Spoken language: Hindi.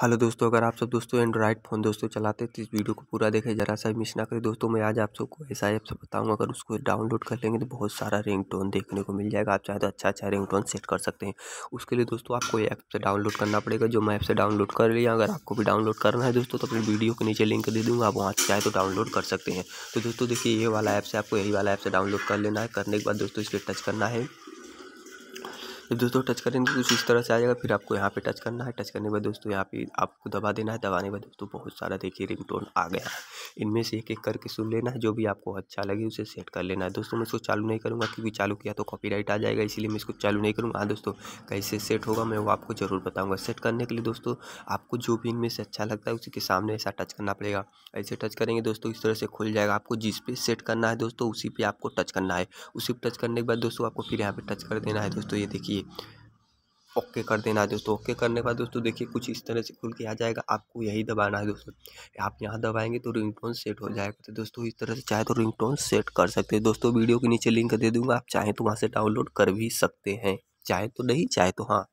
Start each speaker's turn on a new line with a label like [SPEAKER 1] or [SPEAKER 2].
[SPEAKER 1] हेलो दोस्तों अगर आप सब दोस्तों एंड्रॉयड फ़ोन दोस्तों चलाते तो इस वीडियो को पूरा देखें जरा सा मिस ना करें दोस्तों मैं आज आप सबको ऐसा ऐप से बताऊंगा अगर उसको डाउनलोड कर लेंगे तो बहुत सारा रिंग टोन देखने को मिल जाएगा आप चाहे तो अच्छा अच्छा रिंग टोन सेट कर सकते हैं उसके लिए दोस्तों आपको ऐप से डाउनलोड करना पड़ेगा जो मैं ऐप से डाउनलोड कर लिया अगर आपको भी डाउनलोड करना है दोस्तों तो अपनी वीडियो के नीचे लिंक दे दूँगा आप वहाँ से चाहे तो डाउनलोड कर सकते हैं तो दोस्तों देखिए ये वाला ऐप से आपको यही वाला ऐप से डाउनलोड कर लेना है करने के बाद दोस्तों इस टच करना है जब तो दोस्तों टच करेंगे तो कुछ इस तरह से आ जाएगा फिर आपको यहाँ पे टच करना है टच करने के बाद दोस्तों यहाँ पे आपको दबा देना है दबाने के बाद दोस्तों बहुत सारा देखिए रिंगटोन आ गया है इनमें से एक एक करके सुन लेना है जो भी आपको अच्छा लगे उसे सेट कर लेना है दोस्तों मैं इसको चालू नहीं करूँगा क्योंकि चालू किया तो कॉपी आ जाएगा इसलिए मैं इसको चालू नहीं करूँगा हाँ दोस्तों कैसे सेट होगा मैं वो आपको ज़रूर बताऊँगा सेट करने के लिए दोस्तों आपको जो भी इनमें से अच्छा लगता है उसी के सामने ऐसा टच करना पड़ेगा ऐसे टच करेंगे दोस्तों इस तरह से खुल जाएगा आपको जिस पे सेट करना है दोस्तों उसी पर आपको टच करना है उसी पर टच करने के बाद दोस्तों आपको फिर यहाँ पर टच कर देना है दोस्तों ये देखिए ओके कर देना है दोस्तों ओके करने के बाद दोस्तों देखिए कुछ इस तरह से खुल के आ जाएगा आपको यही दबाना है दोस्तों आप यहाँ दबाएंगे तो रिंगटोन सेट हो जाएगा तो दोस्तों इस तरह से चाहे तो रिंगटोन सेट कर सकते हैं दोस्तों वीडियो के नीचे लिंक दे दूंगा आप चाहें तो वहाँ से डाउनलोड कर भी सकते हैं चाहे तो नहीं चाहे तो हाँ